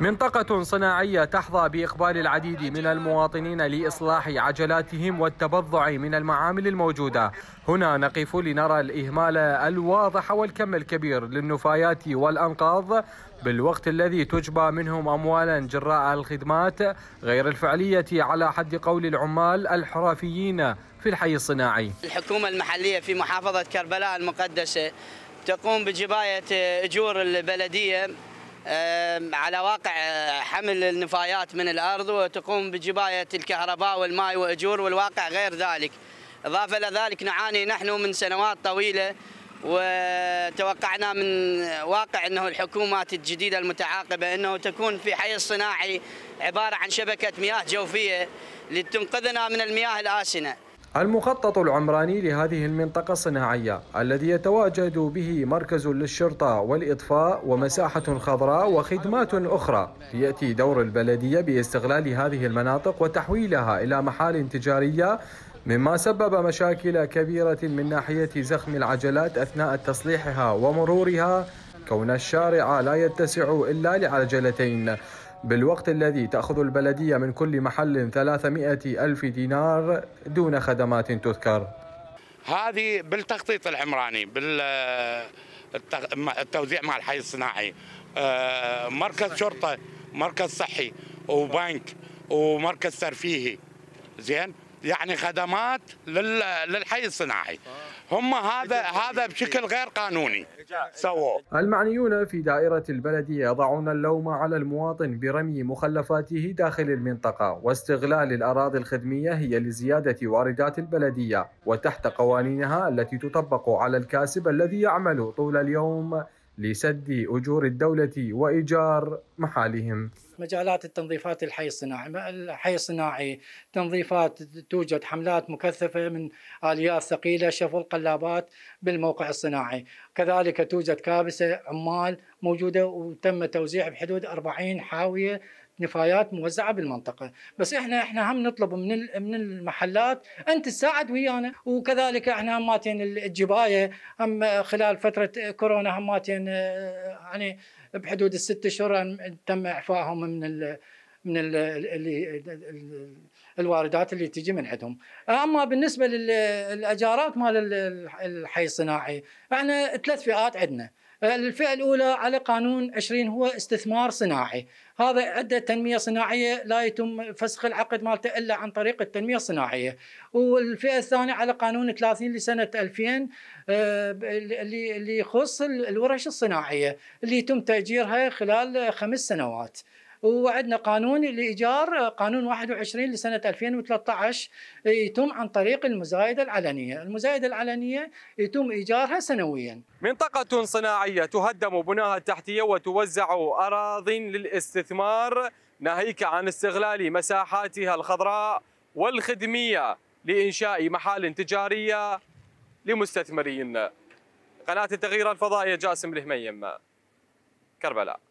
منطقة صناعية تحظى بإقبال العديد من المواطنين لإصلاح عجلاتهم والتبضع من المعامل الموجودة هنا نقف لنرى الإهمال الواضح والكم الكبير للنفايات والأنقاض بالوقت الذي تجبى منهم أموالا جراء الخدمات غير الفعلية على حد قول العمال الحرفيين في الحي الصناعي الحكومة المحلية في محافظة كربلاء المقدسة تقوم بجباية أجور البلدية على واقع أه، حمل النفايات من الارض وتقوم بجبايه الكهرباء والماء واجور والواقع غير ذلك. اضافه الى ذلك نعاني نحن من سنوات طويله وتوقعنا من واقع انه الحكومات الجديده المتعاقبه انه تكون في حي الصناعي عباره عن شبكه مياه جوفيه لتنقذنا من المياه الاسنه. المخطط العمراني لهذه المنطقة الصناعية الذي يتواجد به مركز للشرطة والإطفاء ومساحة خضراء وخدمات أخرى يأتي دور البلدية باستغلال هذه المناطق وتحويلها إلى محال تجارية مما سبب مشاكل كبيرة من ناحية زخم العجلات أثناء تصليحها ومرورها كون الشارع لا يتسع إلا لعجلتين بالوقت الذي تأخذ البلدية من كل محل 300 ألف دينار دون خدمات تذكر هذه بالتخطيط العمراني بالتوزيع مع الحي الصناعي آه، مركز شرطة مركز صحي وبنك ومركز ترفيهي زين يعني خدمات للحي الصناعي هم هذا هذا بشكل غير قانوني سووه المعنيون في دائرة البلدية يضعون اللوم على المواطن برمي مخلفاته داخل المنطقة واستغلال الأراضي الخدمية هي لزيادة واردات البلدية وتحت قوانينها التي تطبق على الكاسب الذي يعمل طول اليوم لسد أجور الدولة وإيجار محالهم مجالات التنظيفات الحي الصناعي الحي الصناعي تنظيفات توجد حملات مكثفة من آليات ثقيلة شفوا قلابات بالموقع الصناعي كذلك توجد كابسة عمال موجودة وتم توزيع بحدود 40 حاوية نفايات موزعه بالمنطقه، بس احنا احنا هم نطلب من من المحلات ان تساعد ويانا، وكذلك احنا هماتين الجبايه هم خلال فتره كورونا هماتين آه، يعني بحدود الست اشهر تم اعفائهم من الـ من الـ اللي الواردات اللي تجي من عندهم اما بالنسبه للاجارات مال الحي الصناعي احنا يعني ثلاث فئات عندنا آه، الفئة الأولى على قانون 20 هو استثمار صناعي هذا أدى تنمية صناعية لا يتم فسخ العقد مالته إلا عن طريق التنمية الصناعية والفئة الثانية على قانون 30 لسنة 2000 آه، اللي يخص الورش الصناعية اللي يتم تأجيرها خلال خمس سنوات وعندنا قانون الإيجار قانون 21 لسنة 2013 يتم عن طريق المزايدة العلنية المزايدة العلنية يتم إيجارها سنويا منطقة صناعية تهدم بناها التحتية وتوزع أراض للاستثمار ناهيك عن استغلال مساحاتها الخضراء والخدمية لإنشاء محال تجارية لمستثمرين قناة التغيير الفضائية جاسم الهميم كربلاء